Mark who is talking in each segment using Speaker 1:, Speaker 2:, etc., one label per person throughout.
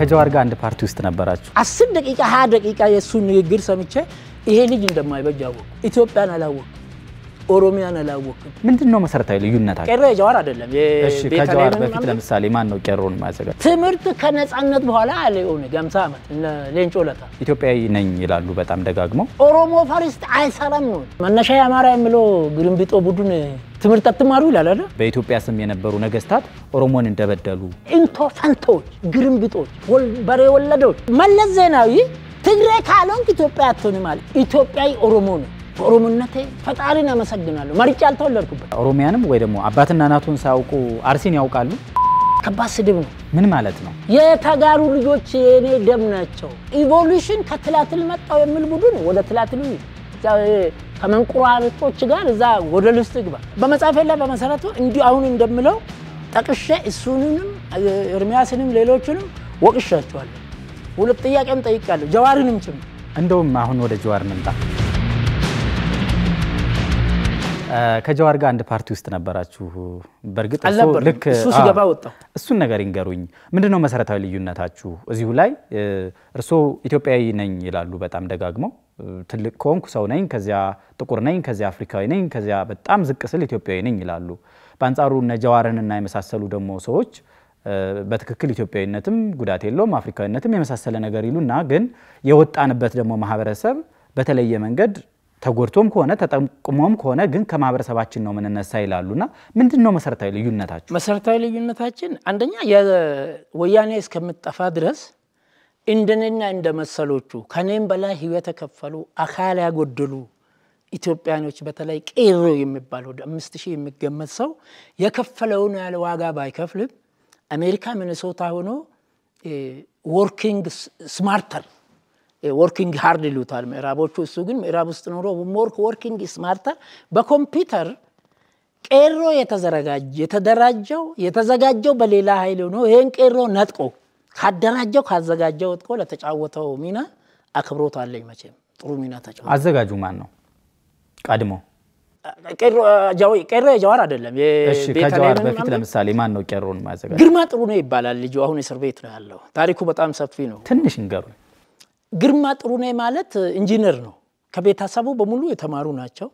Speaker 1: ከጀዋር ጋር አንድ ፓርቲ ውስጥ ነበራችሁ።
Speaker 2: አስር ደቂቃ ሀያ ደቂቃ የእሱን ንግግር ሰምቼ ይሄ ልጅ እንደማይበጅ አወቅ። ኢትዮጵያን አላወቅ ኦሮሚያን አላወቅም።
Speaker 1: ምንድን ነው መሰረታዊ ልዩነት?
Speaker 2: ቄሮ የጀዋር አይደለም። ከጀዋር በፊት
Speaker 1: ለምሳሌ ማን ነው ቄሮን ማዘጋጅ?
Speaker 2: ትምህርት ከነጻነት በኋላ አለ የሆነ ገምሳ ዓመት ሌንጮ ለታ
Speaker 1: ኢትዮጵያዊ ነኝ ይላሉ በጣም ደጋግመው።
Speaker 2: ኦሮሞ ፈርስት አይሰራም ነው መነሻ የአማራ የምለው ግርምቢጦ ቡድን
Speaker 1: ትምህርት አትማሩ ይላል አይደል? በኢትዮጵያ ስም የነበሩ ነገስታት ኦሮሞን እንደበደሉ
Speaker 2: እንቶ ፈንቶች፣ ግርምብጦች፣ በሬ ወለዶች። መለስ ዜናዊ ትግሬ ካልሆንክ ኢትዮጵያ አትሆንም አለ። ኢትዮጵያዊ ኦሮሞ ነው። በኦሮሞነቴ ፈጣሪን አመሰግናለሁ። መርጬ አልተወለድኩበት።
Speaker 1: ኦሮሚያንም ወይ ደግሞ አባትና እናቱን ሳያውቁ አርሲን ያውቃሉ። ከባድ ስድብ ነው። ምን ማለት ነው?
Speaker 2: የተጋሩ ልጆች የእኔ ደም ናቸው። ኢቮሉሽን ከትላትል መጣው የሚል ቡድን ወደ ትላትሉ ከመንቁራርቶች ጋር እዛ ወደ ልስጥ ግባ። በመጽሐፌ ላይ በመሰረቱ እንዲሁ አሁን እንደምለው ጠቅሼ እሱንም እርሚያስንም ሌሎችንም ወቅሻቸዋለሁ። ሁለት ጥያቄም ጠይቄያለሁ፣ ጀዋርንም ጭምር።
Speaker 1: እንደውም አሁን ወደ ጀዋር እንምጣ። ከጀዋር ጋር አንድ ፓርቲ ውስጥ ነበራችሁ። በእርግጥ ልክ እሱ ሲገባ ወጣ። እሱን ነገር ይንገሩኝ። ምንድን ነው መሰረታዊ ልዩነታችሁ? እዚሁ ላይ እርስዎ ኢትዮጵያዊ ነኝ ይላሉ በጣም ደጋግመው። ትልቅ ከሆንኩ ሰው ነኝ፣ ከዚያ ጥቁር ነኝ፣ ከዚያ አፍሪካዊ ነኝ፣ ከዚያ በጣም ዝቅ ስል ኢትዮጵያዊ ነኝ ይላሉ። በአንጻሩ እነ ጀዋርንና የመሳሰሉ ደግሞ ሰዎች በትክክል ኢትዮጵያዊነትም ጉዳት የለውም አፍሪካዊነትም የመሳሰለ ነገር ይሉና ግን የወጣንበት ደግሞ ማህበረሰብ በተለየ መንገድ ተጎድቶም ከሆነ ተጠቅሞም ከሆነ ግን ከማህበረሰባችን ነው የምንነሳ ይላሉና ምንድን ነው መሰረታዊ ልዩነታችን?
Speaker 2: መሰረታዊ ልዩነታችን አንደኛ ወያኔ እስከምጠፋ ድረስ እንደኔና እንደ መሰሎቹ ከኔም በላይ ህይወት የከፈሉ አካል ያጎደሉ ኢትዮጵያኖች በተለይ ቄሮ የሚባል ወደ አምስት ሺህ የሚገመት ሰው የከፈለውን ያለ ዋጋ ባይከፍልም አሜሪካ ሚኒሶታ ሆኖ ወርኪንግ ስማርተር ወርኪንግ ሃርድ ይሉታል ምዕራቦቹ። እሱ ግን ምዕራብ ውስጥ ኖሮ ሞርክ ወርኪንግ ስማርተር በኮምፒውተር ቄሮ የተደራጀው የተዘጋጀው በሌላ ኃይል ሆኖ ይህን ቄሮ ነጥቆ ካደራጀው ካዘጋጀው ወጥቆ ለተጫወተው ሚና አክብሮት አለኝ። መቼም ጥሩ ሚና ተጫወተ።
Speaker 1: አዘጋጁ ማን ነው ቀድሞ?
Speaker 2: ቄሮ የጀዋር አይደለም። ከጀዋር በፊት
Speaker 1: ለምሳሌ ማን ነው ቄሮን ማዘጋጅ? ግርማ ጥሩ ነው ይባላል። ልጁ አሁን እስር ቤት ነው ያለው። ታሪኩ በጣም ሰፊ ነው። ትንሽ እንገሩኝ።
Speaker 2: ግርማ ጥሩ ነ ማለት ኢንጂነር ነው። ከቤተሰቡ በሙሉ የተማሩ ናቸው።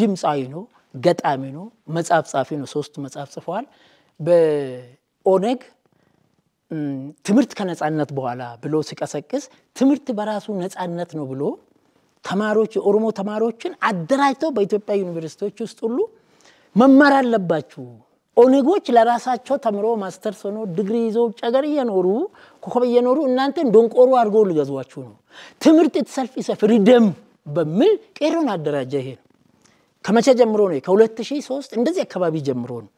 Speaker 2: ድምፃዊ ነው፣ ገጣሚ ነው፣ መጽሐፍ ጻፊ ነው። ሶስት መጽሐፍ ጽፈዋል። በኦነግ ትምህርት ከነጻነት በኋላ ብሎ ሲቀሰቅስ ትምህርት በራሱ ነጻነት ነው ብሎ ተማሪዎች የኦሮሞ ተማሪዎችን አደራጅተው በኢትዮጵያ ዩኒቨርሲቲዎች ውስጥ ሁሉ መማር አለባችሁ ኦነጎች ለራሳቸው ተምሮ ማስተርስ ሆኖ ድግሪ ይዘው ውጭ ሀገር እየኖሩ ኮከብ እየኖሩ እናንተን ዶንቆሩ አድርገው ሊገዟችሁ ነው። ትምህርት ትሰልፍ ይሰፍ ሪደም በሚል ቄሮን አደራጀ። ይሄ ነው። ከመቼ ጀምሮ ነው? ከ2003 እንደዚህ አካባቢ ጀምሮ ነው።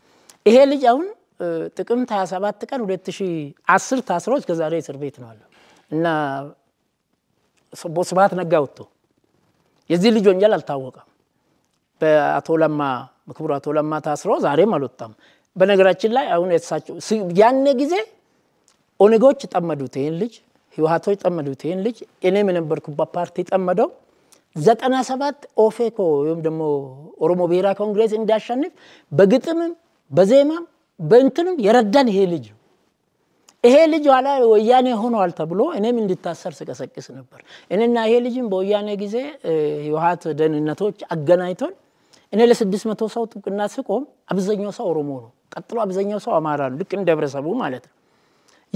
Speaker 2: ይሄ ልጅ አሁን ጥቅምት 27 ቀን 2010 ታስሮ እስከ ዛሬ እስር ቤት ነው አለ እና ስብሐት ነጋ ወጥቶ የዚህ ልጅ ወንጀል አልታወቀም። በአቶ ለማ ክቡር አቶ ለማ ታስሮ ዛሬም አልወጣም። በነገራችን ላይ አሁን የተሳቸው ያኔ ጊዜ ኦነጎች ጠመዱት ይህን ልጅ፣ ህወሀቶች ጠመዱት ይህን ልጅ፣ እኔም የነበርኩበት ፓርቲ ጠመደው። ዘጠና ሰባት ኦፌኮ ወይም ደግሞ ኦሮሞ ብሔራዊ ኮንግሬስ እንዲያሸንፍ በግጥምም በዜማም በእንትንም የረዳን ይሄ ልጅ ይሄ ልጅ ኋላ ወያኔ ሆኗል ተብሎ እኔም እንድታሰር ስቀሰቅስ ነበር። እኔና ይሄ ልጅም በወያኔ ጊዜ ህወሀት ደህንነቶች አገናኝቶን እኔ ለስድስት መቶ ሰው ጥብቅና ስቆም አብዛኛው ሰው ኦሮሞ ነው። ቀጥሎ አብዛኛው ሰው አማራ ነው። ልክ እንደ ህብረተሰቡ ማለት ነው።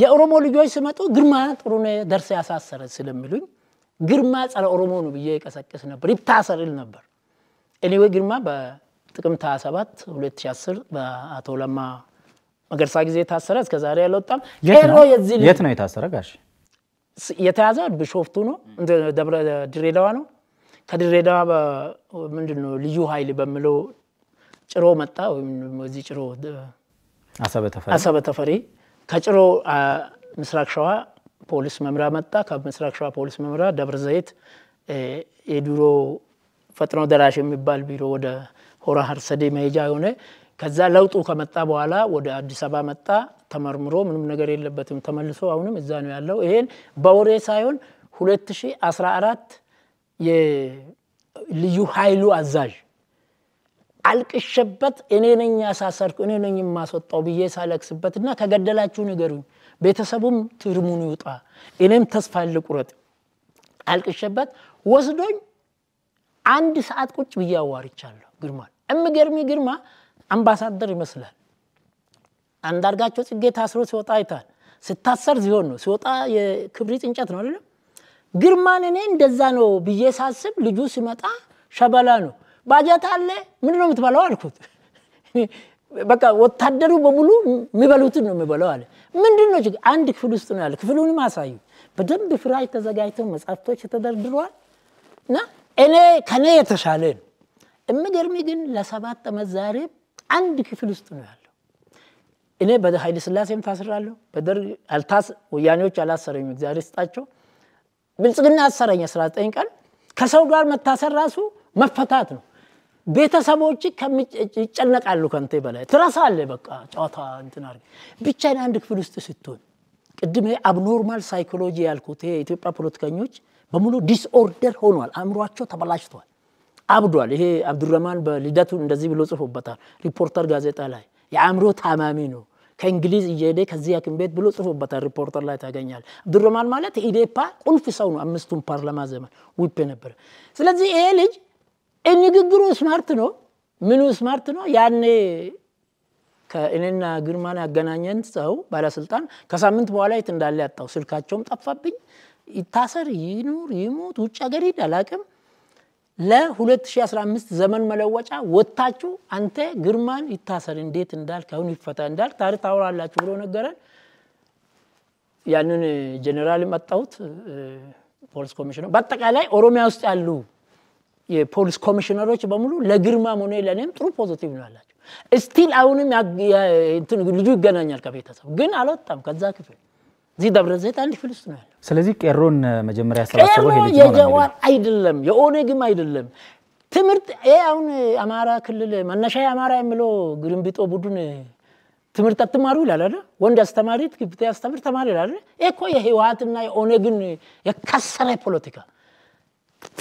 Speaker 2: የኦሮሞ ልጆች ስመጡ ግርማ ጥሩ ጥሩነህ ደርሰ ያሳሰረ ስለሚሉኝ ግርማ ጸረ ኦሮሞ ነው ብዬ ይቀሰቅስ ነበር፣ ይታሰርል ነበር። እኔ ግርማ በጥቅምት 27 2010 በአቶ ለማ መገርሳ ጊዜ የታሰረ እስከ ዛሬ የዚህ የት ነው የታሰረ? ጋሽ የተያዘ ቢሾፍቱ ነው፣ ደብረ ድሬዳዋ ነው። ከድሬዳዋ ምንድን ነው ልዩ ኃይል በምለው ጭሮ መጣ። ወይም እዚህ ጭሮ አሰበ ተፈሪ ከጭሮ ምስራቅ ሸዋ ፖሊስ መምሪያ መጣ። ከምስራቅ ሸዋ ፖሊስ መምሪያ ደብረ ዘይት የድሮ ፈጥኖ ደራሽ የሚባል ቢሮ ወደ ሆራ ሀርሰዴ መሄጃ የሆነ ከዛ ለውጡ ከመጣ በኋላ ወደ አዲስ አበባ መጣ። ተመርምሮ ምንም ነገር የለበትም ተመልሶ አሁንም እዛ ነው ያለው። ይሄን በወሬ ሳይሆን 2014 የልዩ ኃይሉ አዛዥ አልቅሸበት እኔ ነኝ ያሳሰርኩ እኔ ነኝ የማስወጣው ብዬ ሳለቅስበት እና ከገደላችሁ ንገሩኝ፣ ቤተሰቡም ትርሙን ይውጣ፣ እኔም ተስፋ ልቁረጥ አልቅሸበት ወስዶኝ አንድ ሰዓት ቁጭ ብዬ አዋርቻለሁ። ግርማ እምገርሚ ግርማ አምባሳደር ይመስላል። አንዳርጋቸው ጽጌ ታስሮ ሲወጣ አይታል። ስታሰር ዚሆን ነው ሲወጣ የክብሪ እንጨት ነው አይደለም ግርማን እኔ እንደዛ ነው ብዬ ሳስብ ልጁ ሲመጣ ሸበላ ነው። ባጃት አለ ምንድን ነው የምትበላው አልኩት። በቃ ወታደሩ በሙሉ የሚበሉትን ነው የሚበላው አለ። ምንድን ነው ችግር? አንድ ክፍል ውስጥ ነው ያለ። ክፍሉንም አሳዩ። በደንብ ፍራሽ ተዘጋጅተው መጽሐፍቶች ተደርድረዋል። እና እኔ ከኔ የተሻለ ነው። የምገርሚ ግን ለሰባት ዓመት ዛሬ አንድ ክፍል ውስጥ ነው ያለው። እኔ በኃይለ ስላሴም ታስራለሁ። በደርግ ወያኔዎች አላሰረኝም፣ እግዚአብሔር ይስጣቸው። ብልጽግና አሰረኝ 19 ቀን። ከሰው ጋር መታሰር ራሱ መፈታት ነው። ቤተሰቦች ይጨነቃሉ ከንቴ በላይ ትረሳለ በቃ ጨዋታ እንትን አድርገህ አንድ ክፍል ውስጥ ስትሆን ቅድም አብኖርማል ሳይኮሎጂ ያልኩት የኢትዮጵያ ፖለቲከኞች በሙሉ ዲስኦርደር ሆኗል። አእምሯቸው ተበላሽተዋል አብዷል። ይሄ አብዱረማን በልደቱ እንደዚህ ብሎ ጽፎበታል ሪፖርተር ጋዜጣ ላይ የአእምሮ ታማሚ ነው ከእንግሊዝ እየሄደ ከዚህ ሐኪም ቤት ብሎ ጽፎበታል። ሪፖርተር ላይ ታገኛል። አብዱረማን ማለት ኢዴፓ ቁልፍ ሰው ነው። አምስቱን ፓርላማ ዘመን ውፔ ነበር። ስለዚህ ይሄ ልጅ ንግግሩ ስማርት ነው፣ ምኑ ስማርት ነው። ያኔ ከእኔና ግርማን ያገናኘን ሰው ባለስልጣን ከሳምንት በኋላ የት እንዳለ ያጣው፣ ስልካቸውም ጠፋብኝ። ይታሰር ይኑር ይሙት ውጭ ሀገር ሂድ አላቅም ለ2015 ዘመን መለወጫ ወጥታችሁ አንተ ግርማን ይታሰር እንዴት እንዳልክ አሁን ይፈታ እንዳልክ ታሪክ ታወራላችሁ ብሎ ነገረን። ያንን ጀኔራል መጣሁት ፖሊስ ኮሚሽነር፣ በአጠቃላይ ኦሮሚያ ውስጥ ያሉ የፖሊስ ኮሚሽነሮች በሙሉ ለግርማም ሆነ ለእኔም ጥሩ ፖዚቲቭ ነው ያላቸው። እስቲል አሁንም ልጁ ይገናኛል ከቤተሰብ ግን አልወጣም ከዛ ክፍል እዚህ ደብረ ዘይት አንድ ፍልስጤም ነው ያለው።
Speaker 1: ስለዚህ ቄሮን መጀመሪያ ያሰባሰበው ሄ የጀዋር
Speaker 2: አይደለም የኦነግም አይደለም ትምህርት ይሄ አሁን አማራ ክልል መነሻ የአማራ የሚለው ግርንብጦ ቡድን ትምህርት አትማሩ ይላል አይደል? ወንድ አስተማሪ ግብት ያስተምር ተማሪ ይላል አይደል? ይሄ እኮ የህወሓትና የኦነግን የከሰረ ፖለቲካ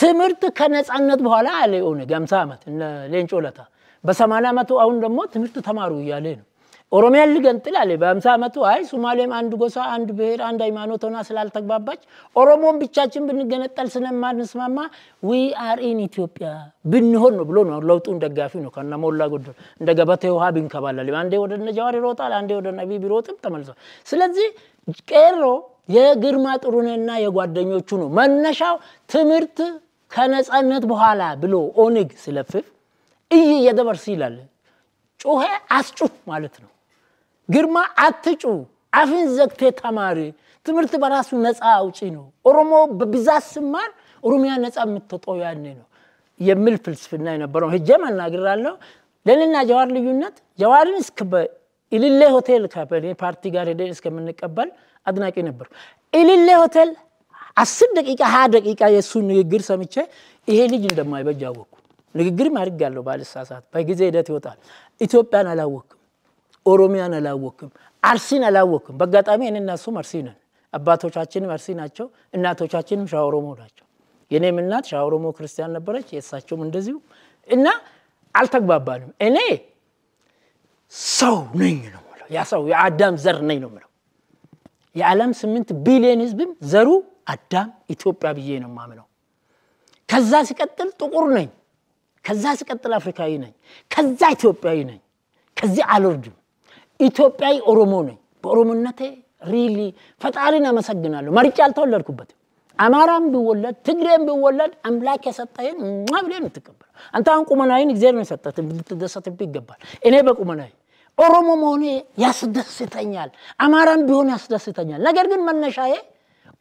Speaker 2: ትምህርት ከነጻነት በኋላ አለ ኦነግ 50 ዓመት ሌንጮ ለታ በ80 ዓመቱ አሁን ደግሞ ትምህርት ተማሩ እያለ ነው። ኦሮሚያን ልገንጥል አለ። በአምሳ ዓመቱ አይ ሶማሌም አንድ ጎሳ፣ አንድ ብሔር፣ አንድ ሃይማኖት ሆና ስላልተግባባች ኦሮሞን ብቻችን ብንገነጠል ስለማንስማማ ዊ አር ኢን ኢትዮጵያ ብንሆን ነው ብሎ ነው ለውጡን ደጋፊ ነው ከነ ሞላ ጎደል። እንደ ገበቴ ውሃ ብንከባላል። አንዴ ወደ እነ ጃዋር ይሮጣል፣ አንዴ ወደ ነቢ ቢሮጥም ተመልሷል። ስለዚህ ቄሮ የግርማ ጥሩነህና የጓደኞቹ ነው መነሻው ትምህርት ከነጻነት በኋላ ብሎ ኦነግ ስለፍፍ እይ የደበርስ ይላል ጩኸ አስጩህ ማለት ነው። ግርማ አትጩ፣ አፍን ዘግቴ ተማሪ። ትምህርት በራሱ ነፃ አውጪ ነው። ኦሮሞ በብዛት ስማር ኦሮሚያ ነፃ የምትወጣው ያኔ ነው የሚል ፍልስፍና የነበረው ሄጄ መናግራለሁ። ለእኔና ጀዋር ልዩነት ጀዋርን እስከ ኢልሌ ሆቴል ከበኔ ጋር ሄደን እስከምንቀበል አድናቂ ነበርኩ። ኢልሌ ሆቴል አስር ደቂቃ ሀያ ደቂቃ የእሱን ንግግር ሰምቼ ይሄ ልጅ እንደማይበጅ አወቅኩ። ንግግርም አድርጋለሁ ባልሳሳት፣ በጊዜ ሂደት ይወጣል። ኢትዮጵያን አላወቅኩም። ኦሮሚያን አላወቅም፣ አርሲን አላወቅም። በአጋጣሚ እኔና እሱም አርሲ ነን። አባቶቻችንም አርሲ ናቸው፣ እናቶቻችንም ሸዋ ኦሮሞ ናቸው። የኔም እናት ሸዋ ኦሮሞ ክርስቲያን ነበረች፣ የእሳቸውም እንደዚሁ እና አልተግባባንም። እኔ ሰው ነኝ ነው የምለው፣ ያ ሰው የአዳም ዘር ነኝ ነው የምለው። የዓለም ስምንት ቢሊዮን ህዝብም ዘሩ አዳም ኢትዮጵያ ብዬ ነው የማምነው። ከዛ ሲቀጥል ጥቁር ነኝ፣ ከዛ ሲቀጥል አፍሪካዊ ነኝ፣ ከዛ ኢትዮጵያዊ ነኝ። ከዚህ አልወርድም። ኢትዮጵያዊ ኦሮሞ ነኝ። በኦሮሞነቴ ሪሊ ፈጣሪን አመሰግናለሁ። መርጬ አልተወለድኩበትም። አማራም ቢወለድ ትግሬም ቢወለድ አምላክ የሰጠህን ማ ብለህ የምትቀበለው። አንተ አሁን ቁመናዬን እግዚአብሔር ነው የሰጠህ፣ ልትደሰትብህ ይገባል። እኔ በቁመናዬ ኦሮሞ መሆኔ ያስደስተኛል። አማራም ቢሆን ያስደስተኛል። ነገር ግን መነሻዬ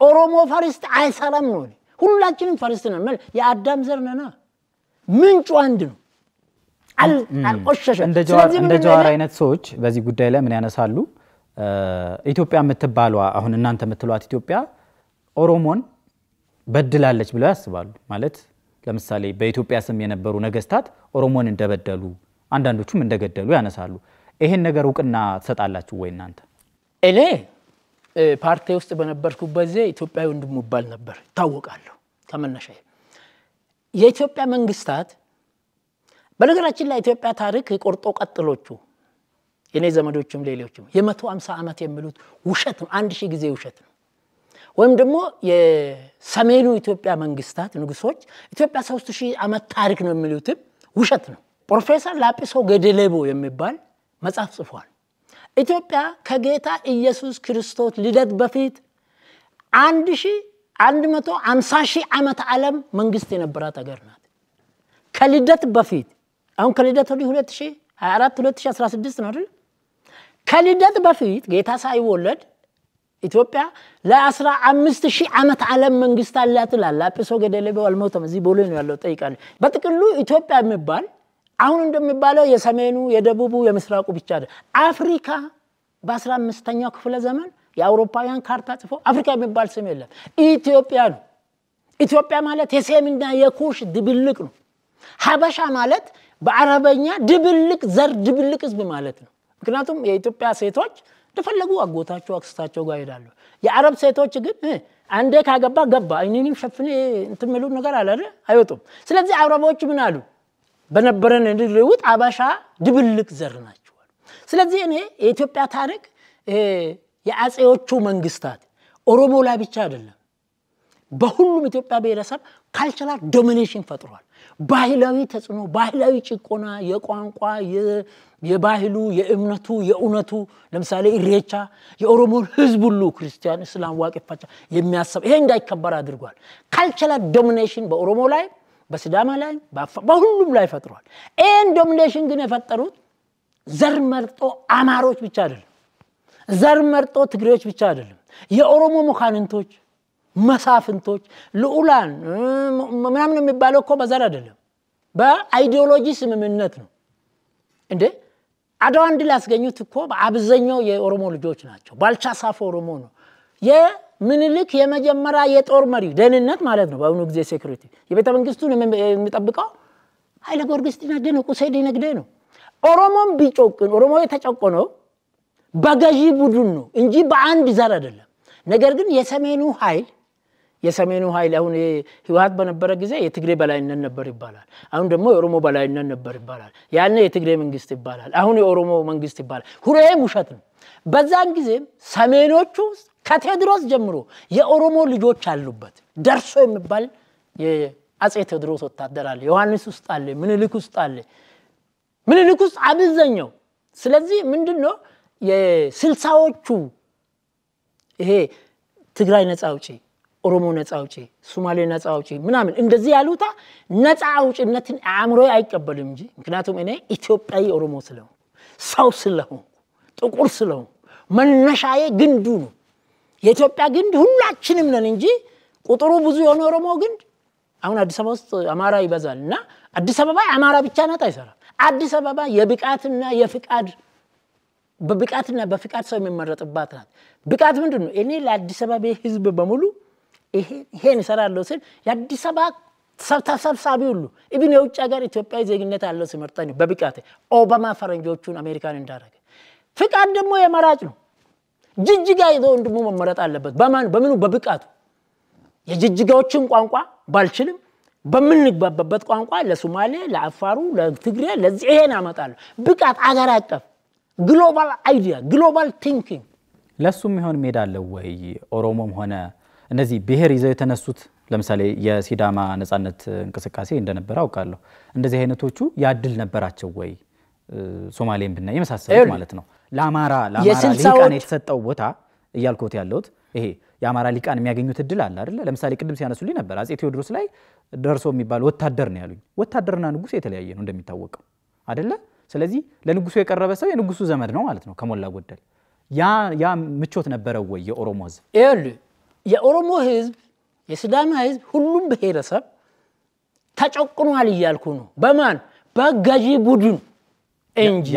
Speaker 2: ኦሮሞ ፈርስት አይሰራም ነው። ሁላችንም ፈርስት ነን። የአዳም ዘር ነና፣ ምንጩ አንድ
Speaker 1: ነው። አልቆሸሸም። እንደ ጀዋር አይነት ሰዎች በዚህ ጉዳይ ላይ ምን ያነሳሉ? ኢትዮጵያ የምትባሏ አሁን እናንተ የምትሏት ኢትዮጵያ ኦሮሞን በድላለች ብለው ያስባሉ። ማለት ለምሳሌ በኢትዮጵያ ስም የነበሩ ነገስታት ኦሮሞን እንደበደሉ አንዳንዶቹም እንደገደሉ ያነሳሉ። ይሄን ነገር እውቅና ትሰጣላችሁ ወይ እናንተ?
Speaker 2: እኔ ፓርቲ ውስጥ በነበርኩበት ጊዜ ኢትዮጵያዊ ወንድሙ እባል ነበር፣ ይታወቃለሁ። ተመነሻ የኢትዮጵያ መንግስታት በነገራችን ላይ ኢትዮጵያ ታሪክ ቆርጦ ቀጥሎቹ የኔ ዘመዶችም ሌሎችም የመቶ አምሳ ዓመት የሚሉት ውሸት ነው። አንድ ሺህ ጊዜ ውሸት ነው። ወይም ደግሞ የሰሜኑ ኢትዮጵያ መንግስታት ንጉሶች ኢትዮጵያ ሶስት ሺህ ዓመት ታሪክ ነው የሚሉትም ውሸት ነው። ፕሮፌሰር ላጲሶ ገደሌቦ የሚባል መጽሐፍ ጽፏል። ኢትዮጵያ ከጌታ ኢየሱስ ክርስቶስ ልደት በፊት አንድ ሺህ አንድ መቶ አምሳ ሺህ ዓመት ዓለም መንግስት የነበራት አገር ናት። ከልደት በፊት አሁን ከልደት ወዲህ 2024 2016 ነው አይደል? ከልደት በፊት ጌታ ሳይወለድ ኢትዮጵያ ለ አምስት ሺህ ዓመት ዓለም መንግስት አላት ይላል። ላጲሶ ገደሌቤ አልሞተም። እዚህ ቦሌ ነው ያለው። ጠይቃለ። በጥቅሉ ኢትዮጵያ የሚባል አሁን እንደሚባለው የሰሜኑ፣ የደቡቡ፣ የምስራቁ ብቻ አይደል። አፍሪካ በ15ኛው ክፍለ ዘመን የአውሮፓውያን ካርታ ጽፎ አፍሪካ የሚባል ስም የለም፣ ኢትዮጵያ ነው። ኢትዮጵያ ማለት የሴምና የኩሽ ድብልቅ ነው። ሀበሻ ማለት በአረበኛ ድብልቅ ዘር ድብልቅ ህዝብ ማለት ነው። ምክንያቱም የኢትዮጵያ ሴቶች እንደፈለጉ አጎታቸው አክስታቸው ጋር ይሄዳሉ። የአረብ ሴቶች ግን አንዴ ካገባ ገባ አይኒኒም ሸፍን እንትምሉ ነገር አለ አይወጡም። ስለዚህ አረቦች ምን አሉ? በነበረን እንድልውጥ አበሻ ድብልቅ ዘር ናቸዋል። ስለዚህ እኔ የኢትዮጵያ ታሪክ የአጼዎቹ መንግስታት ኦሮሞ ላይ ብቻ አይደለም፣ በሁሉም ኢትዮጵያ ብሔረሰብ ካልቸራል ዶሚኔሽን ፈጥሯል። ባህላዊ ተጽዕኖ፣ ባህላዊ ጭቆና፣ የቋንቋ የባህሉ የእምነቱ የእውነቱ ለምሳሌ ኢሬቻ የኦሮሞን ህዝብ ሁሉ ክርስቲያን፣ እስላም፣ ዋቅፋቻ የሚያሰብ ይሄ እንዳይከበር አድርጓል። ካልቸራል ዶሚኔሽን በኦሮሞ ላይ በስዳማ ላይ በሁሉም ላይ ፈጥሯል። ይህን ዶሚኔሽን ግን የፈጠሩት ዘር መርጦ አማሮች ብቻ አይደለም፣ ዘር መርጦ ትግሬዎች ብቻ አይደለም፣ የኦሮሞ መኳንንቶች መሳፍንቶች፣ ልዑላን ምናምን የሚባለው እኮ በዘር አይደለም፣ በአይዲዮሎጂ ስምምነት ነው። እንዴ አድዋን ድል ያስገኙት እኮ አብዛኛው የኦሮሞ ልጆች ናቸው። ባልቻ ሳፎ ኦሮሞ ነው። የምኒልክ የመጀመሪያ የጦር መሪ ደህንነት ማለት ነው። በአሁኑ ጊዜ ሴኩሪቲ የቤተ መንግስቱን የሚጠብቀው ኃይለ ጊዮርጊስ ዲነግዴ ነው። ቁሴ ዲነግዴ ነው። ኦሮሞን ቢጮቅን ኦሮሞ የተጨቆነው በገዢ ቡድን ነው እንጂ በአንድ ዘር አይደለም። ነገር ግን የሰሜኑ ኃይል የሰሜኑ ኃይል አሁን ህወሀት በነበረ ጊዜ የትግሬ በላይነት ነበር ይባላል። አሁን ደግሞ የኦሮሞ በላይነት ነበር ይባላል። ያኔ የትግሬ መንግስት ይባላል። አሁን የኦሮሞ መንግስት ይባላል። ሁሌም ውሸት ነው። በዛን ጊዜ ሰሜኖቹ ከቴዎድሮስ ጀምሮ የኦሮሞ ልጆች አሉበት። ደርሶ የሚባል የአጼ ቴዎድሮስ ወታደር አለ። ዮሐንስ ውስጥ አለ። ምኒልክ ውስጥ አለ። ምኒልክ ውስጥ አብዛኛው። ስለዚህ ምንድን ነው የስልሳዎቹ ይሄ ትግራይ ነፃ አውጪ ኦሮሞ ነፃ አውጪ፣ ሶማሌ ነፃ አውጪ ምናምን እንደዚህ ያሉታ ነፃ አውጪነትን አእምሮ አይቀበልም እንጂ ምክንያቱም እኔ ኢትዮጵያዊ ኦሮሞ ስለሆ ሰው ስለሆ ጥቁር ስለሆ መነሻዬ ግንዱ ነው። የኢትዮጵያ ግንድ ሁላችንም ነን እንጂ ቁጥሩ ብዙ የሆነ ኦሮሞ ግንድ አሁን አዲስ አበባ ውስጥ አማራ ይበዛል እና አዲስ አበባ አማራ ብቻ ናት አይሰራም። አዲስ አበባ የብቃትና የፍቃድ በብቃትና በፍቃድ ሰው የሚመረጥባት ናት። ብቃት ምንድን ነው? እኔ ለአዲስ አበባ ህዝብ በሙሉ ይሄን እሰራለሁ ስል የአዲስ አበባ ተሰብሳቢ ሁሉ ኢብን የውጭ ሀገር ኢትዮጵያዊ ዜግነት ያለው ሲመርጠኝ በብቃት ኦባማ ፈረንጆቹን አሜሪካን እንዳረገ ፍቃድ ደግሞ የመራጭ ነው። ጅጅጋ ይዞ ወንድሙ መመረጥ አለበት። በማን በምኑ? በብቃቱ የጅጅጋዎችን ቋንቋ ባልችልም በምንግባበበት ቋንቋ ለሶማሌ፣ ለአፋሩ፣
Speaker 1: ለትግሬ ለዚህ ይሄን አመጣለሁ። ብቃት አገር አቀፍ ግሎባል አይዲያ ግሎባል ቲንኪንግ ለሱም የሚሆን ሜዳ አለው ወይ ኦሮሞም ሆነ እነዚህ ብሔር ይዘው የተነሱት ለምሳሌ የሲዳማ ነጻነት እንቅስቃሴ እንደነበረ አውቃለሁ። እንደዚህ አይነቶቹ ያድል ነበራቸው ወይ? ሶማሌን ብናይ የመሳሰሉት ማለት ነው። ለአማራ ሊቃን የተሰጠው ቦታ እያልኮት ያለሁት ይሄ የአማራ ሊቃን የሚያገኙት እድል አለ አይደለ? ለምሳሌ ቅድም ሲያነሱልኝ ነበር አጼ ቴዎድሮስ ላይ ደርሶ የሚባል ወታደር ነው ያሉኝ። ወታደርና ንጉሥ የተለያየ ነው እንደሚታወቀው አይደለ? ስለዚህ ለንጉሱ የቀረበ ሰው የንጉሱ ዘመድ ነው ማለት ነው ከሞላ ጎደል። ያ ምቾት ነበረው ወይ የኦሮሞ ህዝብ የኦሮሞ ህዝብ፣
Speaker 2: የስዳማ ህዝብ፣ ሁሉም ብሔረሰብ ተጨቁኗል እያልኩ ነው። በማን በገዢ ቡድን እንጂ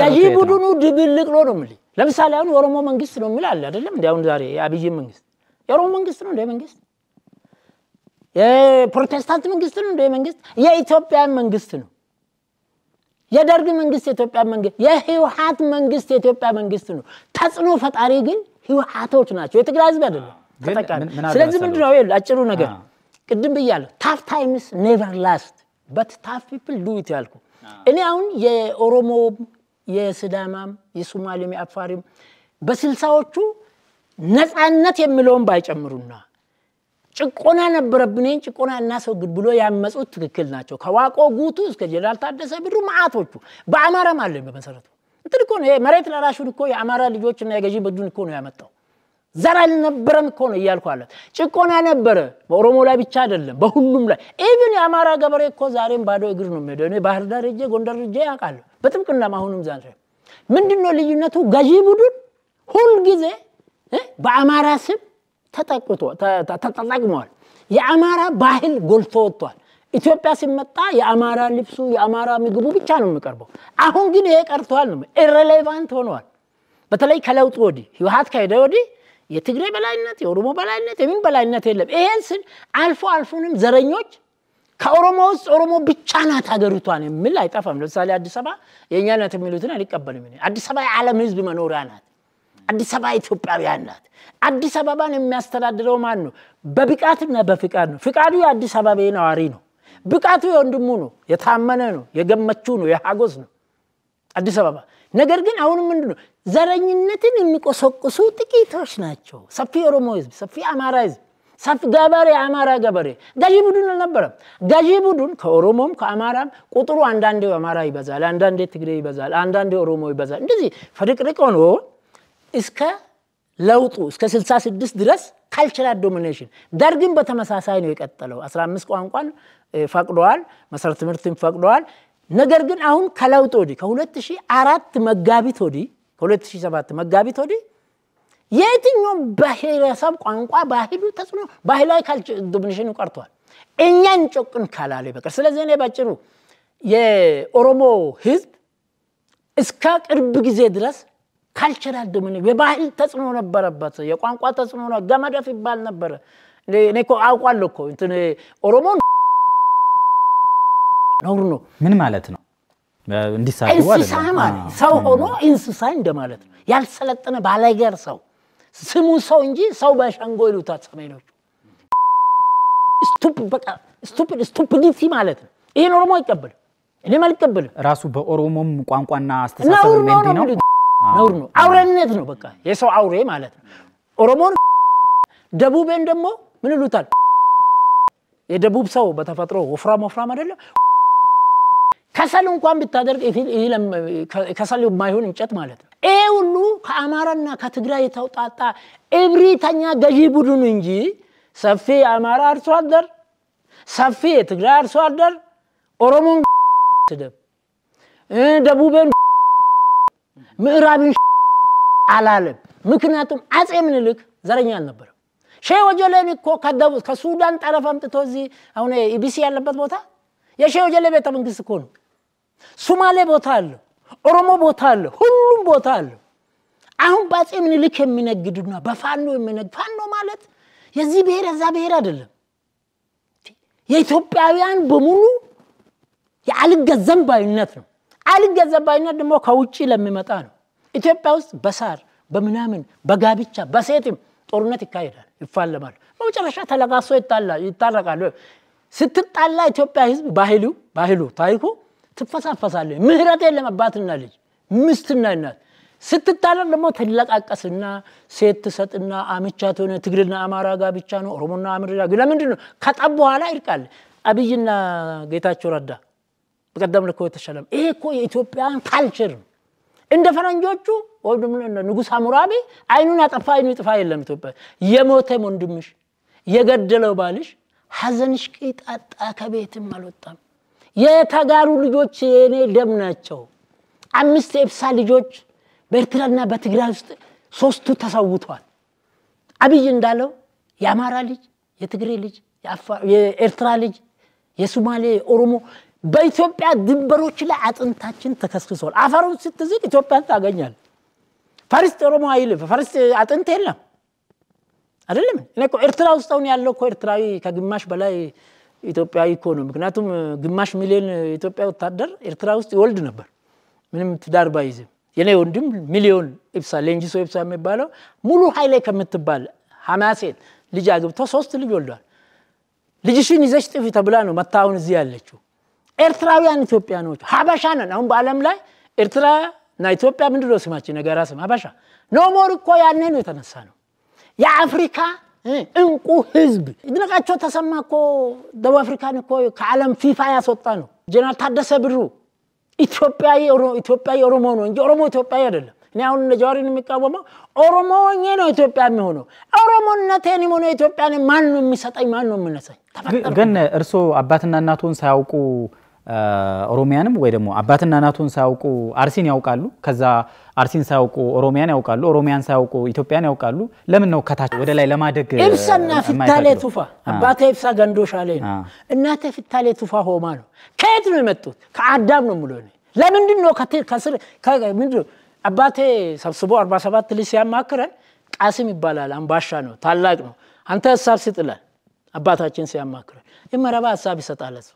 Speaker 2: ገዢ ቡድኑ ድብልቅ ነው ነው የምልህ። ለምሳሌ አሁን የኦሮሞ መንግስት ነው የሚል አለ አይደለም? እንዲ አሁን ዛሬ የአብይ መንግስት የኦሮሞ መንግስት ነው እንደ መንግስት፣ የፕሮቴስታንት መንግስት ነው እንደ መንግስት፣ የኢትዮጵያ መንግስት ነው። የደርግ መንግስት የኢትዮጵያ መንግስት፣ የህወሀት መንግስት የኢትዮጵያ መንግስት ነው። ተጽዕኖ ፈጣሪ ግን ህወሓቶች ናቸው። የትግራይ ህዝብ አይደለም ስለዚህ ምንድነው ነው አጭሩ ነገር ቅድም ብያለሁ፣ ታፍ ታይምስ ኔቨር ላስት በት ታፍ ፒፕል ዱዊት ያልኩ እኔ አሁን የኦሮሞ የስዳማም የሶማሌም የአፋሪም በስልሳዎቹ ነፃነት የሚለውን ባይጨምሩና ጭቆና ነበረብን ይህን ጭቆና እናስወግድ ብሎ ያመፁት ትክክል ናቸው። ከዋቆ ጉቱ እስከ ጀነራል ታደሰ ብሩ መዓቶቹ በአማራም አለኝ በመሰረቱ እንትን እኮ ነው መሬት ለራሹን እኮ የአማራ ልጆችና የገዢ በዱን እኮ ነው ያመጣው። ዘር አልነበረም እኮ ነው እያልኩ አለት ጭቆና ነበረ። በኦሮሞ ላይ ብቻ አይደለም፣ በሁሉም ላይ ኢቭን የአማራ ገበሬ እኮ ዛሬም ባዶ እግር ነው የሚሄደው። እኔ ባህር ዳር እጄ ጎንደር እጄ ያውቃለሁ በጥብቅናም አሁንም ዛሬ ምንድን ነው ልዩነቱ? ገዢ ቡድን ሁልጊዜ በአማራ ስም ተጠቅሟል። የአማራ ባህል ጎልቶ ወጥቷል። ኢትዮጵያ ሲመጣ የአማራ ልብሱ የአማራ ምግቡ ብቻ ነው የሚቀርበው። አሁን ግን ይሄ ቀርቷል ነው ኢሬሌቫንት ሆኗል። በተለይ ከለውጥ ወዲህ ህወሀት ከሄደ ወዲህ የትግሬ በላይነት የኦሮሞ በላይነት የምን በላይነት የለም። ይሄን ስል አልፎ አልፎንም ዘረኞች ከኦሮሞ ውስጥ ኦሮሞ ብቻ ናት ሀገሪቷን የሚል አይጠፋም። ለምሳሌ አዲስ አበባ የእኛ ናት የሚሉትን አልቀበልም። አዲስ አበባ የዓለም ህዝብ መኖሪያ ናት። አዲስ አበባ ኢትዮጵያውያን ናት። አዲስ አበባን የሚያስተዳድረው ማን ነው? በብቃትና በፍቃድ ነው። ፍቃዱ የአዲስ አበባ ነዋሪ ነው። ብቃቱ የወንድሙ ነው፣ የታመነ ነው፣ የገመችው ነው፣ የሀጎስ ነው አዲስ አበባ። ነገር ግን አሁንም ምንድን ነው ዘረኝነትን የሚቆሰቁሱ ጥቂቶች ናቸው። ሰፊ ኦሮሞ ህዝብ፣ ሰፊ አማራ ህዝብ፣ ሰፊ ገበሬ፣ አማራ ገበሬ ገዢ ቡድን አልነበረም። ገዢ ቡድን ከኦሮሞም ከአማራም ቁጥሩ አንዳንዴ አማራ ይበዛል፣ አንዳንዴ ትግሬ ይበዛል፣ አንዳንዴ ኦሮሞ ይበዛል። እንደዚህ ፍርቅርቅ ሆኖ እስከ ለውጡ እስከ 66 ድረስ ካልቸራል ዶሚኔሽን ደርግን በተመሳሳይ ነው የቀጠለው 15 ቋንቋን ፈቅደዋል። መሰረተ ትምህርትም ፈቅደዋል። ነገር ግን አሁን ከለውጥ ወዲህ ከ2004 መጋቢት ወዲህ ከ2007 መጋቢት ወዲህ የትኛውም ብሔረሰብ ቋንቋ፣ ባህሉ ተጽዕኖ ባህላዊ ዶሚኔሽኑ ቀርቷል። እኛን ጮቅን ካላለ በቀር። ስለዚህ እኔ ባጭሩ የኦሮሞ ህዝብ እስከ ቅርብ ጊዜ ድረስ ካልቸራል ዶሚኒ የባህል ተጽዕኖ ነበረበት። የቋንቋ ተጽዕኖ ገመደፍ ይባል ነበረ። እኔ እኮ አውቋለሁ እኮ እንትን ኦሮሞን
Speaker 1: ነውር ነው። ምን ማለት ነው? እንስሳ ማለት ሰው
Speaker 2: ሆኖ እንስሳ እንደማለት ነው። ያልሰለጠነ ባለገር ሰው ስሙ ሰው እንጂ ሰው በሸንጎ ይሉታል ሰሜኖቹ።
Speaker 1: ስቱፒዲቲ ማለት ነው። ይህን ኦሮሞ አይቀበልም፣ እኔም አልቀበልም። ራሱ በኦሮሞም ቋንቋና አስተሳሰብ ነው። ነውር ነው፣ አውሬነት ነው። በቃ የሰው አውሬ ማለት ነው። ኦሮሞን ደቡብን ደግሞ
Speaker 2: ምን ይሉታል? የደቡብ ሰው በተፈጥሮ ወፍራም ወፍራም አይደለም ከሰል እንኳን ብታደርግ ከሰል የማይሆን እንጨት ማለት ነው። ይሄ ሁሉ ከአማራና ከትግራይ የተውጣጣ እብሪተኛ ገዢ ቡድን እንጂ ሰፊ የአማራ አርሶ አደር፣ ሰፊ የትግራይ አርሶ አደር ኦሮሞን ስደብ፣ ደቡብን ምዕራብን አላለም። ምክንያቱም አጼ ምኒልክ ዘረኛ አልነበረም። ሼህ ወጀሌን እኮ ከሱዳን ጠረፍ አምጥቶ እዚህ አሁን ኢቢሲ ያለበት ቦታ የሼህ ወጀሌ ቤተ መንግስት እኮ ነው። ሱማሌ ቦታ አለ፣ ኦሮሞ ቦታ አለ፣ ሁሉም ቦታ አለ። አሁን በአፄ ምኒልክ የሚነግዱና በፋኖ የሚነግድ ፋኖ ማለት የዚህ ብሔር የዛ ብሔር አይደለም። የኢትዮጵያውያን በሙሉ የአልገዘም ባይነት ነው። አልገዘም ባይነት ደግሞ ከውጭ ለሚመጣ ነው። ኢትዮጵያ ውስጥ በሳር በምናምን በጋብቻ በሴትም ጦርነት ይካሄዳል፣ ይፋለማል። በመጨረሻ ተለቃሶ ይታረቃሉ። ስትጣላ ኢትዮጵያ ህዝብ ባህሉ ባህሉ ታሪኩ ትፈሳፈሳለ። ምህረት የለም አባትና ልጅ፣ ምስትና እናት። ስትታረቅ ደግሞ ትለቃቀስና ሴት ትሰጥና አምቻ ትሆነ ትግልና አማራ ጋር ብቻ ነው ኦሮሞና አምርዳ ለምንድን ነው ከጠብ በኋላ ይርቃል። አብይና ጌታቸው ረዳ በቀደም ልኮ የተሸለም ይሄ እኮ የኢትዮጵያን ካልቸር ነው። እንደ ፈረንጆቹ ወይም ንጉሥ ሐሙራቢ አይኑን አጠፋ አይኑ ይጥፋ የለም ኢትዮጵያ። የሞተ ወንድምሽ የገደለው ባልሽ ሀዘንሽ ቂጣጣ ከቤትም አልወጣም። የተጋሩ ልጆች የእኔ ደም ናቸው። አምስት የኤብሳ ልጆች በኤርትራና በትግራይ ውስጥ ሶስቱ ተሰውቷል። አብይ እንዳለው የአማራ ልጅ፣ የትግሬ ልጅ፣ የኤርትራ ልጅ፣ የሱማሌ የኦሮሞ በኢትዮጵያ ድንበሮች ላይ አጥንታችን ተከስክሷል። አፈሩን ስትዝቅ ኢትዮጵያን ታገኛል። ፈርስት ኦሮሞ አይል ፈርስት አጥንት የለም አይደለም። እኔ ኤርትራ ውስጥ አሁን ያለው እኮ ኤርትራዊ ከግማሽ በላይ ኢትዮጵያዊ እኮ ነው። ምክንያቱም ግማሽ ሚሊዮን የኢትዮጵያ ወታደር ኤርትራ ውስጥ ይወልድ ነበር ምንም ትዳር ባይዝም። የኔ ወንድም ሚሊዮን ኢብሳ ሌንጂሶ ኢብሳ የሚባለው ሙሉ ኃይሌ ከምትባል ሀማሴን ልጅ አግብቶ ሶስት ልጅ ወልዷል። ልጅሽን ይዘሽ ጥፊ ተብላ ነው መታሁን እዚህ ያለችው። ኤርትራውያን ኢትዮጵያኖች ሀበሻ ነን። አሁን በዓለም ላይ ኤርትራ እና ኢትዮጵያ ምንድነው ስማችን? ነገራ ስም ሀበሻ ኖሞር እኮ ያኔ ነው የተነሳ ነው የአፍሪካ እንቁ ህዝብ ይድነቃቸው ተሰማ እኮ ደቡብ አፍሪካን እኮ ከዓለም ፊፋ ያስወጣ ነው። ጀነራል ታደሰ ብሩ ኢትዮጵያ ኦሮሞ ነው እንጂ ኦሮሞ ኢትዮጵያዊ አይደለም። እኔ አሁን እነ ጀዋሪን የሚቃወመው ኦሮሞ ሆኜ ነው ኢትዮጵያ የሚሆነው። ኦሮሞነቴን ሆነ ኢትዮጵያ ማን ነው የሚሰጠኝ? ማን ነው የምነሳኝ?
Speaker 1: ግን እርስዎ አባትና እናቱን ሳያውቁ ኦሮሚያንም ወይ ደግሞ አባትና እናቱን ሳያውቁ አርሲን ያውቃሉ። ከዛ አርሲን ሳያውቁ ኦሮሚያን ያውቃሉ። ኦሮሚያን ሳያውቁ ኢትዮጵያን ያውቃሉ። ለምን ነው ከታች ወደ ላይ ለማደግ? ኢብሳና ፍታሌ ቱፋ አባተ
Speaker 2: ኢብሳ ገንዶሻ ነው፣ እናተ ፍታሌ ቱፋ ሆማ ነው። ከየት ነው የመጡት? ከአዳም ነው ምሎ ለምንድን ነው ከስር አባቴ ሰብስቦ 47 ልጅ ሲያማክረን ቃስም ይባላል። አምባሻ ነው፣ ታላቅ ነው። አንተ ሀሳብ ሲጥላል አባታችን ሲያማክረን የመረባ ሀሳብ ይሰጣል እሱ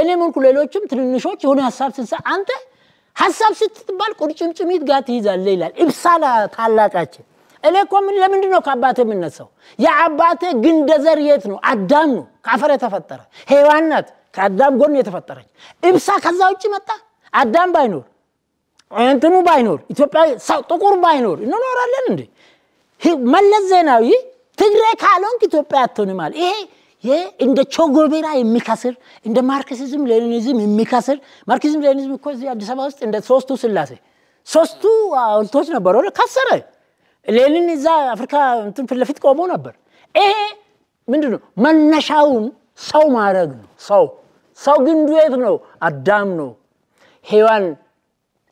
Speaker 2: እኔም ሆንኩ ሌሎችም ትንንሾች የሆነ ሀሳብ ስንሰ አንተ ሀሳብ ስትባል ቁርጭምጭሚት ጋር ትይዛለ ይላል ኢብሳላ ታላቃችን። እኔ እኮ ምን ለምንድን ነው ከአባት የምነሳው? የአባት ግንደ ዘር የት ነው? አዳም ነው፣ ከአፈር የተፈጠረ ሔዋን ናት፣ ከአዳም ጎን የተፈጠረች። ኢብሳ ከዛ ውጭ መጣ። አዳም ባይኖር እንትኑ ባይኖር ኢትዮጵያ ጥቁር ባይኖር እንኖራለን እንዴ? መለስ ዜናዊ ትግሬ ካልሆንክ ኢትዮጵያ አትሆንም አለ። ይሄ እንደ ቾጎቤራ የሚከስር እንደ ማርክሲዝም ሌኒኒዝም የሚከስር ማርክሲዝም ሌኒኒዝም እኮ እዚህ አዲስ አበባ ውስጥ እንደ ሶስቱ ስላሴ ሶስቱ ሀውልቶች ነበሩ ከሰረ። ሌኒን እዛ አፍሪካ እንትን ፊት ለፊት ቆሞ ነበር። ይሄ ምንድ ነው መነሻውን ሰው ማድረግ ነው። ሰው ሰው ግን ዱኤት ነው፣ አዳም ነው ሔዋን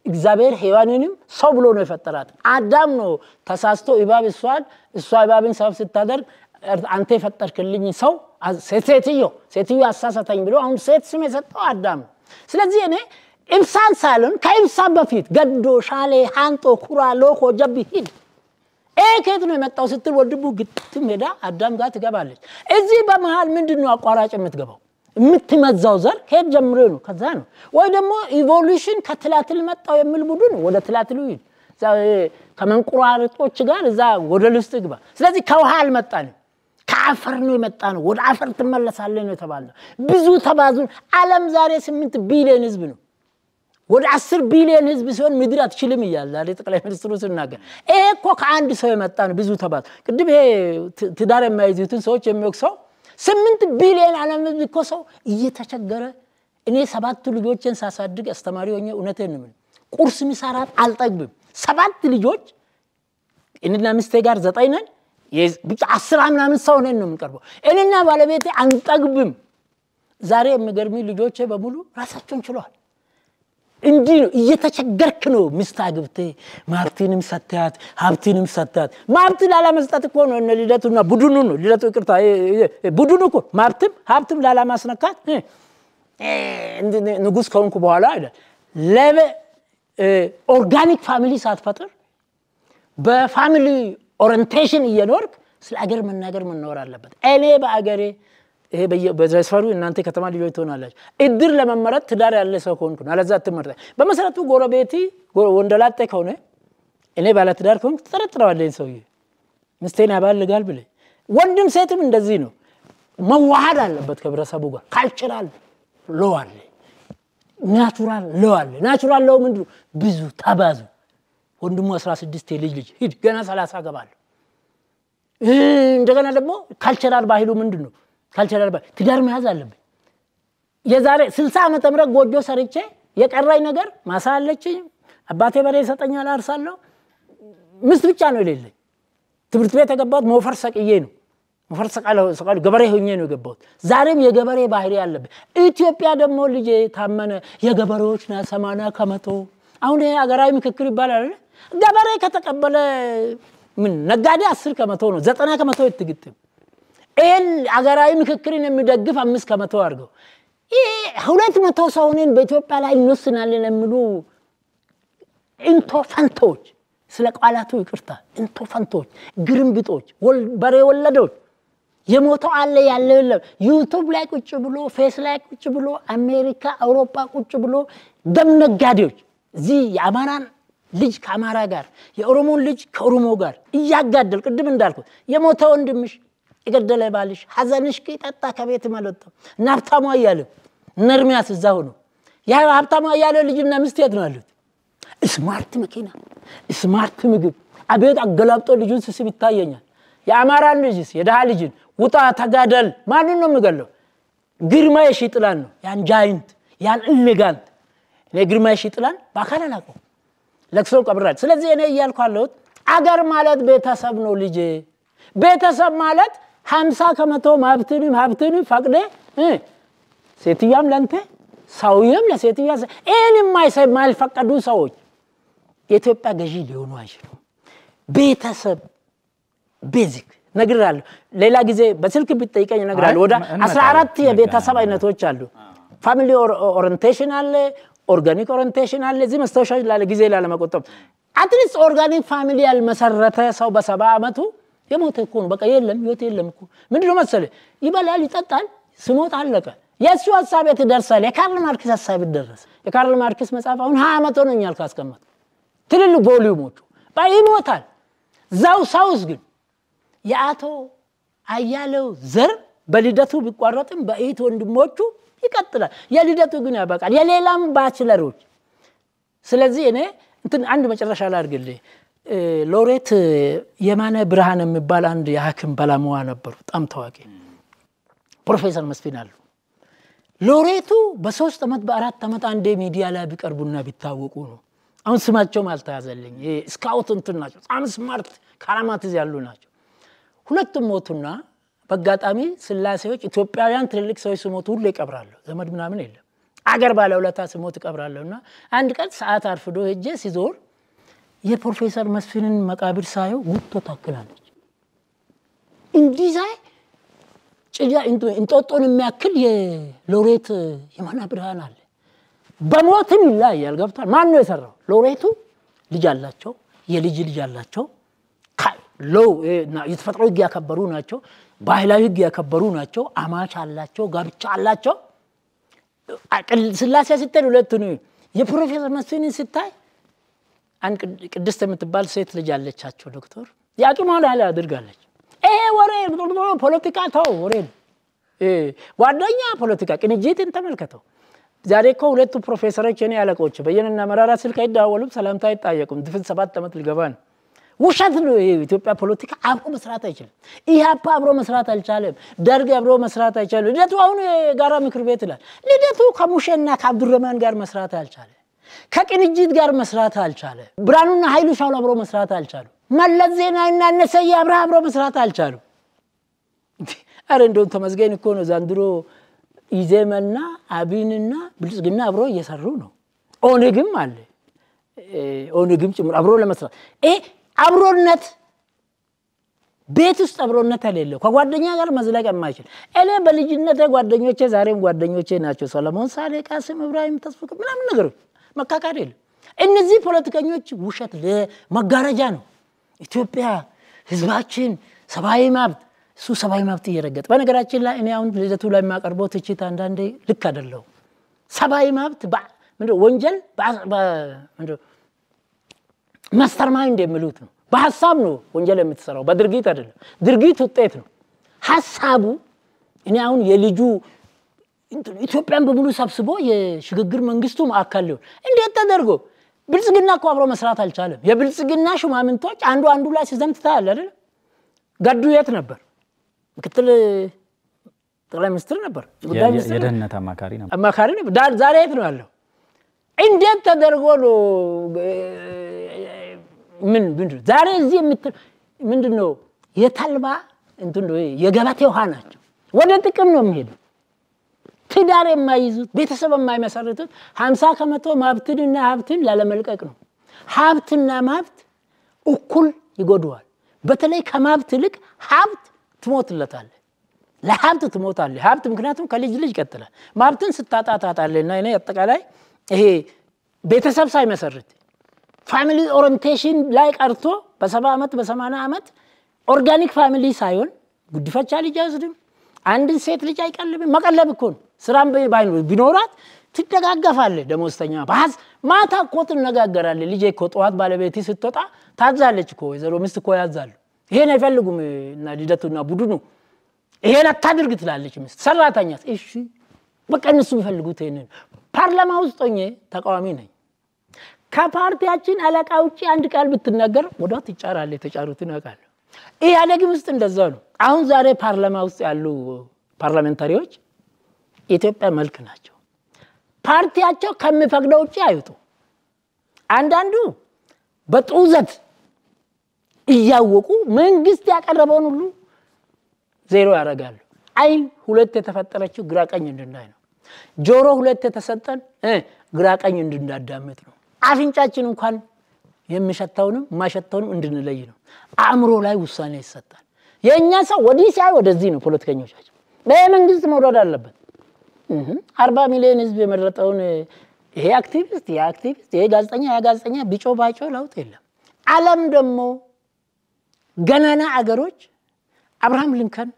Speaker 2: እግዚአብሔር ሔዋንንም ሰው ብሎ ነው የፈጠራት። አዳም ነው ተሳስቶ እባብ እሷን እሷ እባብን ሰብ ስታደርግ አንተ የፈጠርክልኝ ሰው ሴትዮ ሴትዮ አሳሳተኝ ብሎ አሁን ሴት ስም የሰጠው አዳም ስለዚህ እኔ ኢብሳን ሳልን ከኢብሳ በፊት ገዶ ሻሌ ሃንጦ ኩራ ሎኮ ጀቢ ሂድ ይሄ ከየት ነው የመጣው ስትል ወድቡ ግጥም ሄዳ አዳም ጋር ትገባለች። እዚህ በመሃል ምንድን ነው አቋራጭ የምትገባው? የምትመዛው ዘር ከየት ጀምሮ ነው? ከዛ ነው ወይ ደግሞ ኢቮሉሽን ከትላትል መጣው የሚል ቡድን ወደ ትላትሉ ሂድ ከመንቁራርጦች ጋር እዛ ወደ ልውስጥ ግባ። ስለዚህ ከውሃ አልመጣንም። አፈር ነው የመጣ ነው። ወደ አፈር ትመለሳለህ ነው የተባልነው። ብዙ ተባዙ። ዓለም ዛሬ ስምንት ቢሊዮን ህዝብ ነው። ወደ አስር ቢሊዮን ህዝብ ሲሆን ምድር አትችልም እያለ ጠቅላይ ሚኒስትሩ ሲናገር፣ ይሄ እኮ ከአንድ ሰው የመጣ ነው። ብዙ ተባዙ። ቅድም ይሄ ትዳር የማይዙትን ሰዎች የሚወቅሰው ስምንት ቢሊዮን ዓለም ህዝብ እኮ ሰው እየተቸገረ እኔ ሰባቱ ልጆችን ሳሳድግ አስተማሪ ሆኜ እውነቴን ነው ቁርስ ምሳ አልጠግብም። ሰባት ልጆች እኔና ሚስቴ ጋር ዘጠኝ ነን። አስራ ምናምን ሰው ነን ነው የምንቀርበው። እኔና ባለቤቴ አንጠግብም። ዛሬ የሚገርሚ ልጆቼ በሙሉ ራሳቸውን ችለዋል። እንዲህ ነው እየተቸገርክ ነው ሚስት አግብተህ ማብትንም ሰታት ሀብትንም ሰታት። ማብት ላላመስጠት እኮ ነው ልደቱና ቡድኑ ነው ልደቱ፣ ይቅርታ ቡድኑ እኮ ማብትም ሀብትም ላላማስነካት ንጉሥ ከሆንኩ በኋላ ይላል ለኦርጋኒክ ፋሚሊ ሳትፈጥር በፋሚሊ ኦሪንቴሽን እየኖርክ ስለ አገር መናገር መኖር አለበት። እኔ በአገሬ ይሄ በሰፈሩ እናንተ ከተማ ልጆች ትሆናላችሁ። እድር ለመመረጥ ትዳር ያለ ሰው ከሆንኩ ነው። አለዛ ትመርጠ በመሰረቱ ጎረቤቲ ወንደላጤ ከሆነ እኔ ባለ ትዳር ከሆንኩ ትጠረጥረዋለኝ ሰውዬ ምስቴን ያባልጋል ብለ ወንድም ሴትም እንደዚህ ነው። መዋሃድ አለበት ከህብረተሰቡ ጋር። ካልቸራል ለዋለ አለ፣ ናቹራል ሎ አለ። ናቹራል ሎ ምንድን ብዙ ተባዙ ወንድሙ 16 የልጅ ልጅ ሂድ ገና 30 እገባለሁ። እንደገና ደግሞ ካልቸራል ባህሉ ምንድን ነው? ካልቸራል ባህል ትዳር መያዝ አለብኝ። የዛሬ 60 ዓመተ ምህረት ጎጆ ሰርቼ የቀራኝ ነገር ማሳ አለችኝ። አባቴ በሬ ይሰጠኛል፣ አርሳለሁ። ሚስት ብቻ ነው የሌለኝ። ትምህርት ቤት የገባሁት ሞፈር ሰቅዬ ነው። ሞፈር ሰቃሉ ገበሬ ሆኜ ነው የገባሁት። ዛሬም የገበሬ ባህሪ አለብኝ። ኢትዮጵያ ደግሞ ልጄ ታመነ የገበሬዎች ና ሰማንያ ከመቶ አሁን ይሄ ሀገራዊ ምክክር ይባላል ገበሬ ከተቀበለ ምን ነጋዴ አስር ከመቶ ነው፣ ዘጠና ከመቶ ይትግጥም። ይህን ሀገራዊ ምክክርን የሚደግፍ አምስት ከመቶ አድርገው ሁለት መቶ ሰው በኢትዮጵያ ላይ እንወስናለን የሚሉ እንቶ ፈንቶች፣ ስለ ቃላቱ ይቅርታ፣ እንቶ ፈንቶች፣ ግርምብጦች፣ በሬ ወለዶች የሞተው አለ ያለ የለም። ዩቱብ ላይ ቁጭ ብሎ ፌስ ላይ ቁጭ ብሎ አሜሪካ፣ አውሮፓ ቁጭ ብሎ ደም ነጋዴዎች እዚህ የአማራን ልጅ ከአማራ ጋር የኦሮሞን ልጅ ከኦሮሞ ጋር እያጋደል ቅድም እንዳልኩት የሞተ ወንድምሽ የገደለ ባልሽ ሐዘንሽ ጠጣ ከቤት መለጠ እና ሀብታሙ አያሌው እነ ኤርሚያስ እዛ ሆኖ ያ ሀብታሙ አያሌው ልጅና ሚስት የት ነው ያሉት? ስማርት መኪና፣ ስማርት ምግብ፣ አቤት አገላብጦ ልጁን ስስብ ይታየኛል። የአማራን ልጅስ የድሃ ልጅን ውጣ ተጋደል ማንን ነው የምገለው? ግርማ የሺጥላን ነው ያን ጃይንት ያን ኢሌጋንት እኔ ግርማሽ ይጥላል በአካል አላውቀው ለቅሶ ቀብራል። ስለዚህ እኔ እያልኩ አለሁት አገር ማለት ቤተሰብ ነው ልጄ። ቤተሰብ ማለት ሀምሳ ከመቶ ሀብትንም ሀብትንም ፈቅደ ሴትያም ለንተ ሰውየም ለሴትያ ይህን የማልፈቀዱ ሰዎች የኢትዮጵያ ገዢ ሊሆኑ አይችሉም። ቤተሰብ ቤዚክ ነግራለሁ። ሌላ ጊዜ በስልክ ቢጠይቀኝ ነግራለሁ። ወደ 14 የቤተሰብ አይነቶች አሉ። ፋሚሊ ኦሪንቴሽን አለ፣ ኦርጋኒክ ኦሪንቴሽን አለ። እዚህ ማስታወሻ ላለ ጊዜ ላለመቆጠብ አትሊስት ኦርጋኒክ ፋሚሊ ያልመሰረተ ሰው በሰባ ዓመቱ የሞተ እኮ ነው። በቃ የለም ህይወት የለም እኮ። ምንድነው መሰለ ይበላል፣ ይጠጣል፣ ስሞት አለቀ። የእሱ ሀሳብ የት ይደርሳል? የካርል ማርክስ ሀሳብ ይደረስ። የካርል ማርክስ መጽሐፍ አሁን ሀያ ዓመት ሆኖኛል ካስቀመጥ ትልልቅ ቮሊዩሞቹ ይሞታል። ዛው ሳውስ ግን የአቶ አያሌው ዘር በልደቱ ቢቋረጥም በኢት ወንድሞቹ ይቀጥላል። የልደቱ ግን ያበቃል። የሌላም ባችለሮች ስለዚህ እኔ እንትን አንድ መጨረሻ ላድርግልህ። ሎሬት የማነ ብርሃን የሚባል አንድ የሐኪም ባለሙያ ነበሩ፣ በጣም ታዋቂ ፕሮፌሰር መስፍን አሉ። ሎሬቱ በሶስት ዓመት በአራት ዓመት አንዴ ሚዲያ ላይ ቢቀርቡና ቢታወቁ ነው። አሁን ስማቸውም አልተያዘልኝ። ስካውት እንትን ናቸው፣ በጣም ስማርት ካራማትዝ ያሉ ናቸው። ሁለቱም ሞቱና በአጋጣሚ ስላሴዎች ኢትዮጵያውያን ትልልቅ ሰዎች ስሞት ሁሉ ይቀብራሉ። ዘመድ ምናምን የለም። አገር ባለውለታ ስሞት ይቀብራለሁ እና አንድ ቀን ሰዓት አርፍዶ ሄጄ ሲዞር የፕሮፌሰር መስፍንን መቃብር ሳየው ውቶ ታክላለች። እንዲህ ሳይ ጭያ እንጦጦን የሚያክል የሎሬት የማና ብርሃን አለ። በሞትም ይለያያል። ገብቷል። ማን ነው የሰራው? ሎሬቱ ልጅ አላቸው፣ የልጅ ልጅ አላቸው። የተፈጥሮ ሕግ ያከበሩ ናቸው። ባህላዊ ህግ ያከበሩ ናቸው። አማች አላቸው፣ ጋብቻ አላቸው። ስላሴ ስትል ሁለቱን የፕሮፌሰር መስፍንን ስታይ ቅድስት የምትባል ሴት ልጅ አለቻቸው ዶክተር የአቅም ላይ አድርጋለች። ይሄ ወሬ ፖለቲካ ተው ወሬ ጓደኛ ፖለቲካ ቅንጅትን ተመልከተው። ዛሬ እኮ ሁለቱ ፕሮፌሰሮች የኔ አለቆች በየነና መራራ ስልክ አይደዋወሉም፣ ሰላምታ አይጣየቁም። ድፍን ሰባት ዓመት ልገባ ነው። ውሸት ነው። የኢትዮጵያ ፖለቲካ አብሮ መስራት አይችልም። ኢህአፓ አብሮ መስራት አልቻለም። ደርግ አብሮ መስራት አይቻለም። ልደቱ አሁን የጋራ ምክር ቤት ይላል። ልደቱ ከሙሼና ከአብዱረማን ጋር መስራት አልቻለ። ከቅንጅት ጋር መስራት አልቻለ። ብርሃኑና ኃይሉ ሻውን አብሮ መስራት አልቻሉ። መለስ ዜናዊና እነ ስዬ አብሮ መስራት አልቻሉ። አረ እንደውም ተመስገን እኮ ነው ዘንድሮ ኢዜማና አብንና ብልጽግና አብሮ እየሰሩ ነው። ኦነግም አለ ኦነግም ጭምር አብሮ ለመስራት አብሮነት ቤት ውስጥ አብሮነት የሌለው ከጓደኛ ጋር መዝለቅ የማይችል እኔ በልጅነት ጓደኞቼ ዛሬም ጓደኞቼ ናቸው። ሰለሞን ሳሌ፣ ቃስም እብራሂም፣ ተስፍቅ ምናምን ነገር መካካድ የለም። እነዚህ ፖለቲከኞች ውሸት መጋረጃ ነው። ኢትዮጵያ ህዝባችን ሰብአዊ መብት እሱ ሰብአዊ መብት እየረገጠ በነገራችን ላይ እኔ አሁን ልደቱ ላይ የሚያቀርበው ትችት አንዳንዴ ልክ አይደለሁም። ሰብአዊ መብት ወንጀል መስተር ማይንድ የሚሉት ነው። በሀሳብ ነው ወንጀል የምትሰራው፣ በድርጊት አይደለም። ድርጊት ውጤት ነው። ሀሳቡ እኔ አሁን የልጁ ኢትዮጵያን በሙሉ ሰብስቦ የሽግግር መንግስቱ ማዕከል ሊሆን እንዴት ተደርጎ ብልጽግና እኮ አብሮ መስራት አልቻለም። የብልጽግና ሹማምንቶች አንዱ አንዱ ላይ ሲዘምት ታያለ አይደለ? ገዱ የት ነበር? ምክትል ጠቅላይ ሚኒስትር ነበር፣ የደህንነት አማካሪ ነበር፣ አማካሪ ነበር። ዛሬ የት ነው ያለው? እንዴት ተደርጎ ነው ምን ምንድ ዛሬ እዚህ የምትል ምንድ ነው የታልባ እንትን የገባቴ ውሃ ናቸው። ወደ ጥቅም ነው የሚሄዱ ትዳር የማይዙት ቤተሰብ የማይመሰርቱት ሀምሳ ከመቶ ማብትንና ሀብትን ላለመልቀቅ ነው። ሀብትና ማብት እኩል ይጎድዋል። በተለይ ከማብት ይልቅ ሀብት ትሞትለታለ። ለሀብት ትሞታለ። ሀብት ምክንያቱም ከልጅ ልጅ ይቀጥላል። ማብትን ስታጣ ታጣለና እኔ አጠቃላይ ይሄ ቤተሰብ ሳይመሰርት ፋሚሊ ኦሪንቴሽን ላይ ቀርቶ በሰባ ዓመት በሰማና ዓመት ኦርጋኒክ ፋሚሊ ሳይሆን ጉድፈቻ ልጅ አይወስድም። አንድን ሴት ልጅ አይቀልብም። መቀለብ እኮ ነው። ስራም ባይኖር ቢኖራት ትደጋገፋለህ። ደሞዝተኛ ባዝ ማታ እኮ ትነጋገራለህ። ልጄ እኮ ጠዋት ባለቤት ስትወጣ ታዛለች እኮ ወይዘሮ ሚስት እኮ ያዛሉ። ይሄን አይፈልጉም እና ልደቱና ቡድኑ ይሄን አታድርግ ትላለች ሚስት። ሰራተኛስ? እሺ በቃ እነሱ የሚፈልጉት ይሄንን። ፓርላማ ውስጥ ሆኜ ተቃዋሚ ነኝ። ከፓርቲያችን አለቃ ውጭ አንድ ቃል ብትናገር ወዷ ትጫራለ። የተጫሩትን አውቃለሁ። ኢህአዴግም ውስጥ እንደዛ ነው። አሁን ዛሬ ፓርላማ ውስጥ ያሉ ፓርላሜንታሪዎች የኢትዮጵያ መልክ ናቸው። ፓርቲያቸው ከሚፈቅደው ውጭ አይወጡ። አንዳንዱ በጡዘት እያወቁ መንግስት ያቀረበውን ሁሉ ዜሮ ያደርጋሉ። አይን ሁለት የተፈጠረችው ግራቀኝ እንድናይ ነው። ጆሮ ሁለት የተሰጠን ግራቀኝ እንድናዳምጥ ነው። አፍንጫችን እንኳን የምሸተውንም የማይሸተውንም እንድንለይ ነው። አእምሮ ላይ ውሳኔ ይሰጣል። የእኛ ሰው ወዲህ ሲያይ ወደዚህ ነው። ፖለቲከኞቻችን መንግስት መውረድ አለበት። አርባ ሚሊዮን ህዝብ የመረጠውን ይሄ አክቲቪስት፣ ይሄ አክቲቪስት፣ ይሄ ጋዜጠኛ፣ ያ ጋዜጠኛ ቢጮ ባጮ ለውጥ የለም። አለም ደግሞ ገናና አገሮች አብርሃም ሊንከን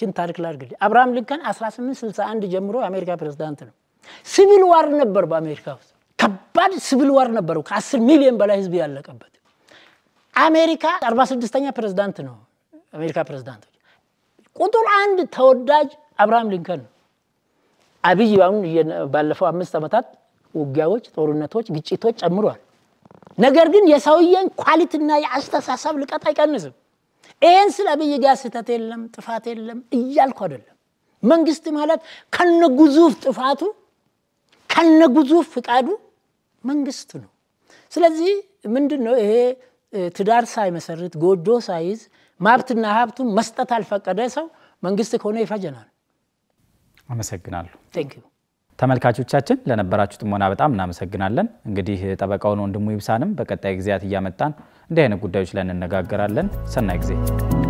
Speaker 2: ችን ታሪክ ላድርግልህ። አብርሃም ሊንከን 1861 ጀምሮ የአሜሪካ ፕሬዝዳንት ነው። ሲቪል ዋር ነበር በአሜሪካ ውስጥ ከባድ ስብል ዋር ነበረው። 10 ሚሊዮን በላይ ህዝብ ያለቀበት። አሜሪካ 46ኛ ፕሬዝዳንት ነው። አሜሪካ ፕሬዝዳንቶች ቁጥር አንድ ተወዳጅ አብርሃም ሊንከን ነው። አብይ አሁን ባለፈው አምስት ዓመታት ውጊያዎች፣ ጦርነቶች፣ ግጭቶች ጨምሯል። ነገር ግን የሰውየን ኳሊቲና የአስተሳሰብ ልቀት አይቀንስም። ይህን ስለ አብይ ጋር ስህተት የለም ጥፋት የለም እያልኩ አይደለም። መንግስት ማለት ከነ ግዙፍ ጥፋቱ ከነ ግዙፍ ፍቃዱ መንግስት ነው። ስለዚህ ምንድን ነው ይሄ ትዳር ሳይመሰርት ጎጆ ሳይዝ ማብትና ሀብቱ መስጠት አልፈቀደ ሰው መንግስት ከሆነ ይፈጀናል።
Speaker 1: አመሰግናለሁ። ቴንክዩ። ተመልካቾቻችን ለነበራችሁ ጥሞና በጣም እናመሰግናለን። እንግዲህ ጠበቃውን ወንድሙ ይብሳንም በቀጣይ ጊዜያት እያመጣን እንዲህ አይነት ጉዳዮች ላይ እንነጋገራለን። ሰናይ ጊዜ